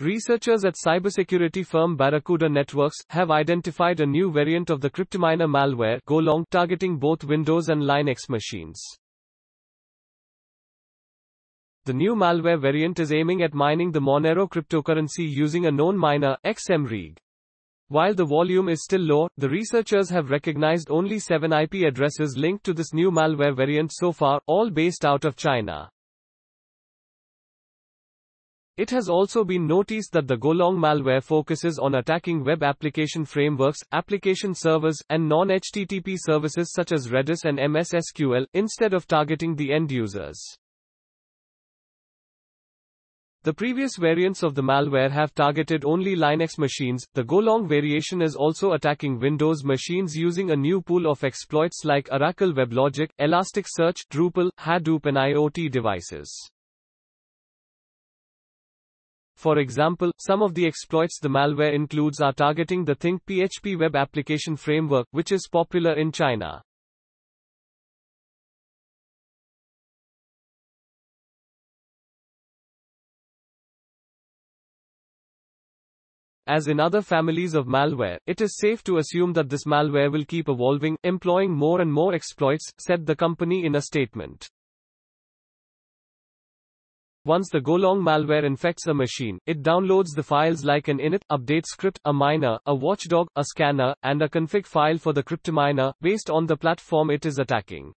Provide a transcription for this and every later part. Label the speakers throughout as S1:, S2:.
S1: Researchers at cybersecurity firm Barracuda Networks have identified a new variant of the Cryptominer malware Golong targeting both Windows and Linux machines. The new malware variant is aiming at mining the Monero cryptocurrency using a known miner, XMRig. While the volume is still low, the researchers have recognized only 7 IP addresses linked to this new malware variant so far, all based out of China. It has also been noticed that the Golong malware focuses on attacking web application frameworks, application servers, and non-HTTP services such as Redis and MSSQL instead of targeting the end users. The previous variants of the malware have targeted only Linux machines. The Golong variation is also attacking Windows machines using a new pool of exploits like Oracle WebLogic, Elasticsearch, Drupal, Hadoop and IoT devices. For example, some of the exploits the malware includes are targeting the ThinkPHP web application framework, which is popular in China. As in other families of malware, it is safe to assume that this malware will keep evolving, employing more and more exploits, said the company in a statement. Once the Golong malware infects a machine, it downloads the files like an init, update script, a miner, a watchdog, a scanner, and a config file for the cryptominer, based on the platform it is attacking.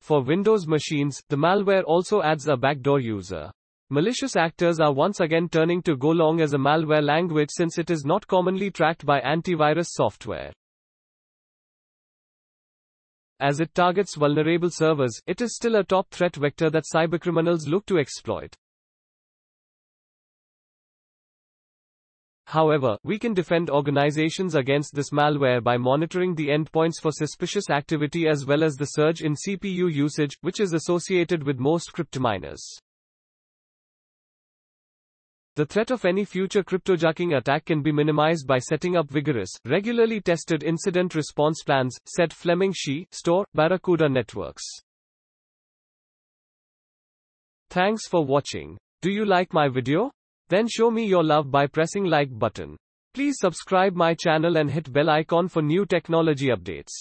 S1: For Windows machines, the malware also adds a backdoor user. Malicious actors are once again turning to Golong as a malware language since it is not commonly tracked by antivirus software. As it targets vulnerable servers, it is still a top threat vector that cybercriminals look to exploit. However, we can defend organizations against this malware by monitoring the endpoints for suspicious activity as well as the surge in CPU usage, which is associated with most cryptominers. The threat of any future cryptojacking attack can be minimized by setting up vigorous, regularly tested incident response plans, said Fleming Shi, Store, Barracuda Networks. Thanks for watching. Do you like my video? Then show me your love by pressing like button. Please subscribe my channel and hit bell icon for new technology updates.